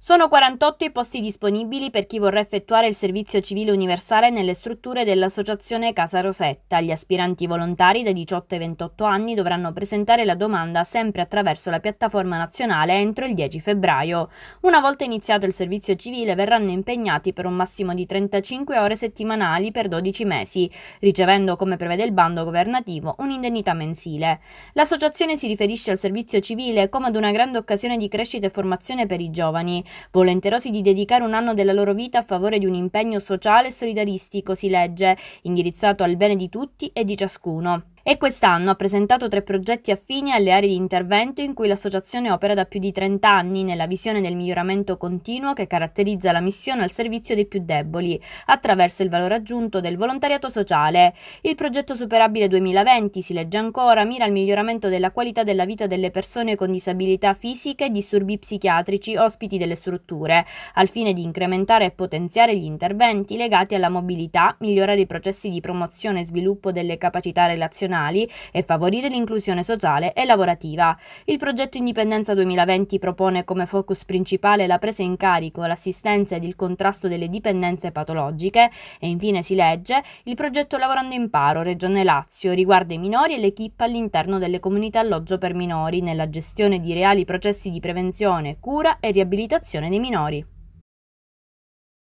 Sono 48 i posti disponibili per chi vorrà effettuare il servizio civile universale nelle strutture dell'Associazione Casa Rosetta. Gli aspiranti volontari da 18 ai 28 anni dovranno presentare la domanda sempre attraverso la piattaforma nazionale entro il 10 febbraio. Una volta iniziato il servizio civile verranno impegnati per un massimo di 35 ore settimanali per 12 mesi, ricevendo, come prevede il bando governativo, un'indennità mensile. L'associazione si riferisce al servizio civile come ad una grande occasione di crescita e formazione per i giovani volenterosi di dedicare un anno della loro vita a favore di un impegno sociale e solidaristico, si legge, indirizzato al bene di tutti e di ciascuno e quest'anno ha presentato tre progetti affini alle aree di intervento in cui l'associazione opera da più di 30 anni nella visione del miglioramento continuo che caratterizza la missione al servizio dei più deboli, attraverso il valore aggiunto del volontariato sociale. Il progetto Superabile 2020, si legge ancora, mira al miglioramento della qualità della vita delle persone con disabilità fisiche e disturbi psichiatrici ospiti delle strutture, al fine di incrementare e potenziare gli interventi legati alla mobilità, migliorare i processi di promozione e sviluppo delle capacità relazionali professionali e favorire l'inclusione sociale e lavorativa. Il progetto Indipendenza 2020 propone come focus principale la presa in carico, l'assistenza ed il contrasto delle dipendenze patologiche e infine si legge il progetto Lavorando in Paro, Regione Lazio, riguarda i minori e l'equipe all'interno delle comunità alloggio per minori nella gestione di reali processi di prevenzione, cura e riabilitazione dei minori.